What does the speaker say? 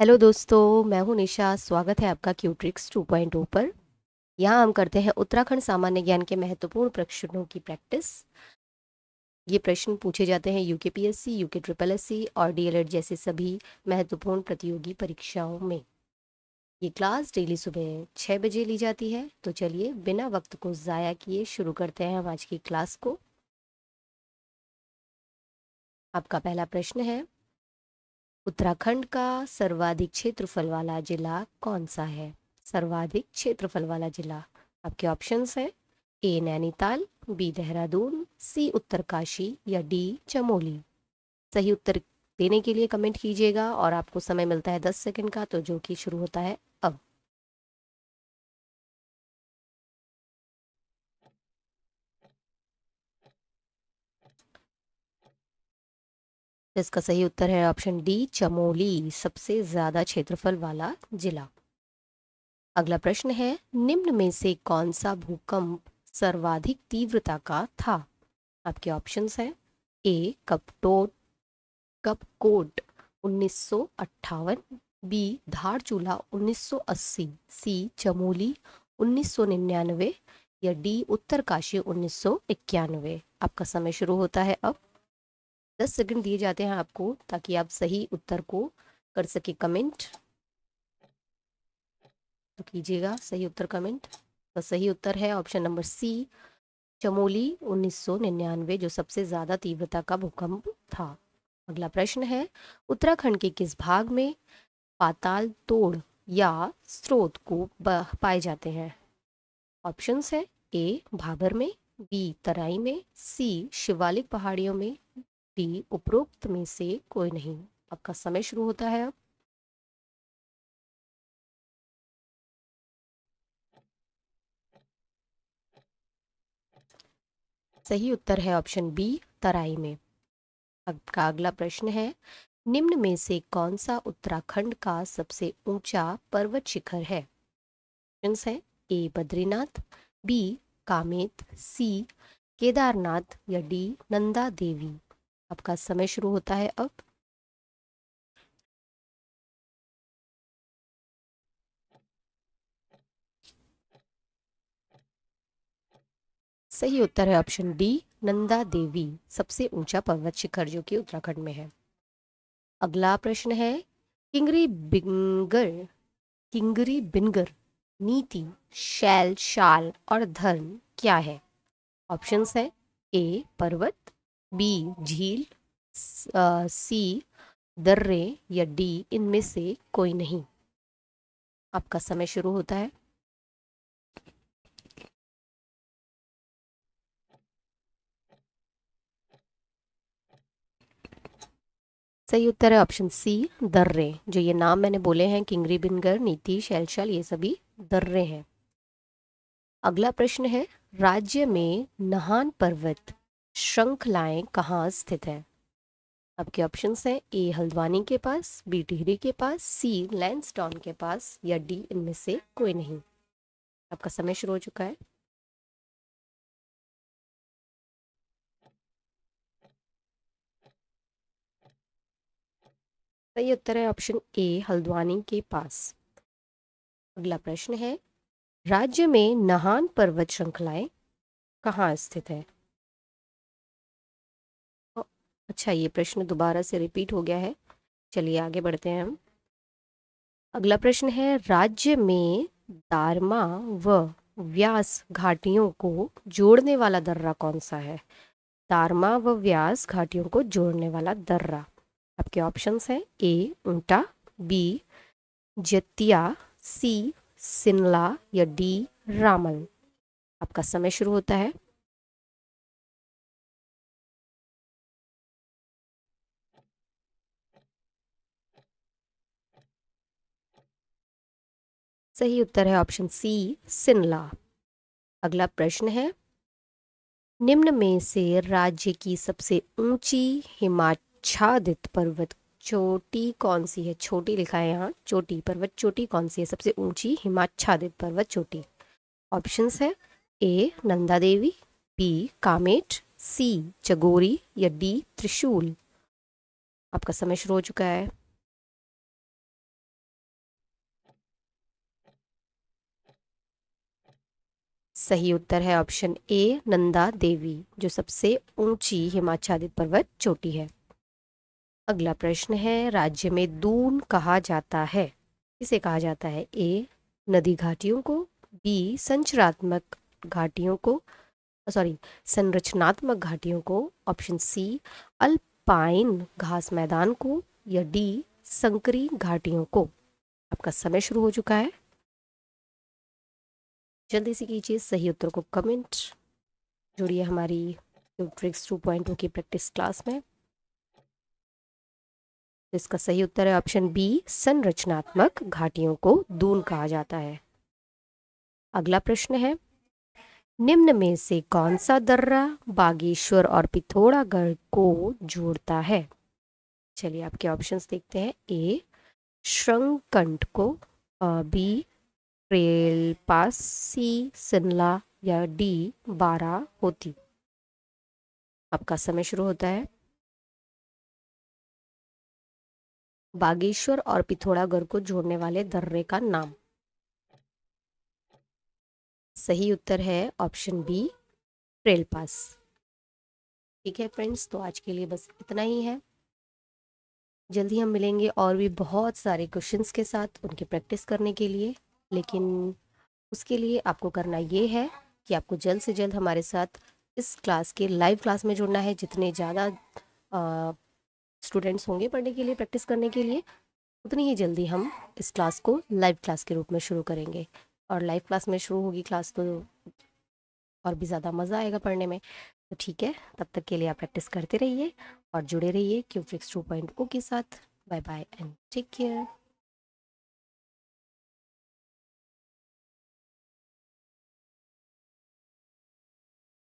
hello दोस्तों मैं हूं निशा स्वागत है आपका क्यूट्रिक्स 2.0 टू पॉइंट पर यहाँ हम करते हैं उत्तराखंड सामान्य ज्ञान के महत्वपूर्ण प्रश्नों की प्रैक्टिस ये प्रश्न पूछे जाते हैं UK PSC UK triple SC और डीएलएड जैसे सभी महत्वपूर्ण प्रतियोगी परीक्षाओं में ये क्लास डेली सुबह छः बजे ली जाती है तो चलिए बिना वक्त को ज़ाया किए शुरू करते हैं हम आज की क्लास को आपका पहला प्रश्न है उत्तराखंड का सर्वाधिक क्षेत्रफल वाला जिला कौन सा है सर्वाधिक क्षेत्रफल वाला जिला आपके ऑप्शंस हैं A Nainital B Dehradun C Uttarkashi या डी चमोली सही उत्तर देने के लिए कमेंट कीजिएगा और आपको समय मिलता है दस सेकंड का तो जो कि शुरू होता है इसका सही उत्तर है ऑप्शन डी चमोली सबसे ज्यादा क्षेत्रफल वाला जिला अगला प्रश्न है निम्न में से कौन सा भूकंप सर्वाधिक तीव्रता का था आपके ऑप्शंस हैं ए कपटोट कपकोट उन्नीस बी धारचूला 1980 सी चमोली 1999 या डी उत्तरकाशी 1991 आपका समय शुरू होता है अब दस सेकंड दिए जाते हैं आपको ताकि आप सही उत्तर को कर सके कमेंट तो कीजिएगा सही उत्तर कमेंट तो सही उत्तर है ऑप्शन नंबर सी चमोली 1999 जो सबसे ज़्यादा तीव्रता का भूकंप था अगला प्रश्न है उत्तराखंड के किस भाग में पाताल तोड़ या स्रोत को पाए जाते हैं ऑप्शंस है ए भाबर में बी तराई में सी शिवालिक पहाड़ियों में डी उपरोक्त में से कोई नहीं आपका समय शुरू होता है अब सही उत्तर है ऑप्शन बी तराई में आपका अगला प्रश्न है निम्न में से कौन सा उत्तराखंड का सबसे ऊंचा पर्वत शिखर है ऑप्शंस हैं A Badrinath B Kamet C Kedarnath या डी नंदा देवी आपका समय शुरू होता है अब सही उत्तर है ऑप्शन डी नंदा देवी सबसे ऊंचा पर्वत शिखर जो कि उत्तराखंड में है अगला प्रश्न है किंगरी बिंगर किंगरी बिंगर नीति शैल शाल और धर्म क्या है ऑप्शंस है ए पर्वत बी झील सी दर्रे या डी इनमें से कोई नहीं आपका समय शुरू होता है सही उत्तर है ऑप्शन सी दर्रे जो ये नाम मैंने बोले हैं किंगरी बिनगर नीति शैलशल ये सभी दर्रे हैं अगला प्रश्न है राज्य में नहान पर्वत श्रृंखलाएं कहाँ स्थित हैं आपके ऑप्शन हैं ए हल्द्वानी के पास बी टिहरी के पास सी लैंडस्टोन के पास या डी इनमें से कोई नहीं आपका समय शुरू हो चुका है सही उत्तर है ऑप्शन ए हल्द्वानी के पास अगला प्रश्न है राज्य में नहान पर्वत श्रृंखलाएं कहाँ स्थित है अच्छा ये प्रश्न दोबारा से रिपीट हो गया है चलिए आगे बढ़ते हैं हम अगला प्रश्न है राज्य में दारमा व व्यास घाटियों को जोड़ने वाला दर्रा कौन सा है दारमा व व्यास घाटियों को जोड़ने वाला दर्रा आपके ऑप्शंस हैं ए ऊंटा बी जतिया सी सिनला या डी रामल आपका समय शुरू होता है सही उत्तर है ऑप्शन सी सिनला अगला प्रश्न है निम्न में से राज्य की सबसे ऊंची हिमाच्छादित पर्वत चोटी कौन सी है छोटी लिखा है यहाँ चोटी पर्वत चोटी कौन सी है सबसे ऊंची हिमाच्छादित पर्वत चोटी ऑप्शंस है A Nanda Devi B Kamet C Chagori या डी त्रिशूल आपका समय शुरू हो चुका है सही उत्तर है ऑप्शन ए नंदा देवी जो सबसे ऊंची हिमाचादित पर्वत चोटी है अगला प्रश्न है राज्य में दून कहा जाता है इसे कहा जाता है ए नदी घाटियों को बी संचरात्मक घाटियों को सॉरी संरचनात्मक घाटियों को ऑप्शन सी अल्पाइन घास मैदान को या डी संकरी घाटियों को आपका समय शुरू हो चुका है जल्दी से कीजिए सही उत्तर को कमेंट जुड़िए हमारी ट्रिक्स टू पॉइंट टू की प्रैक्टिस क्लास में इसका सही उत्तर है ऑप्शन बी संरचनात्मक घाटियों को दून कहा जाता है अगला प्रश्न है निम्न में से कौन सा दर्रा बागेश्वर और पिथौरागढ़ को जोड़ता है चलिए आपके ऑप्शंस देखते हैं ए श्रृंगकंठ को बी रेल पास सी सिमला या डी बारह होती आपका समय शुरू होता है बागेश्वर और पिथौरागढ़ को जोड़ने वाले दर्रे का नाम सही उत्तर है ऑप्शन बी ट्रेल पास ठीक है फ्रेंड्स तो आज के लिए बस इतना ही है जल्दी हम मिलेंगे और भी बहुत सारे क्वेश्चंस के साथ उनकी प्रैक्टिस करने के लिए लेकिन उसके लिए आपको करना ये है कि आपको जल्द से जल्द हमारे साथ इस क्लास के लाइव क्लास में जुड़ना है जितने ज़्यादा स्टूडेंट्स होंगे पढ़ने के लिए प्रैक्टिस करने के लिए उतनी ही जल्दी हम इस क्लास को लाइव क्लास के रूप में शुरू करेंगे और लाइव क्लास में शुरू होगी क्लास तो और भी ज़्यादा मज़ा आएगा पढ़ने में तो ठीक है तब तक के लिए आप प्रैक्टिस करते रहिए और जुड़े रहिए क्यूफ्रिक्स टू पॉइंट ओ के साथ bye bye and take care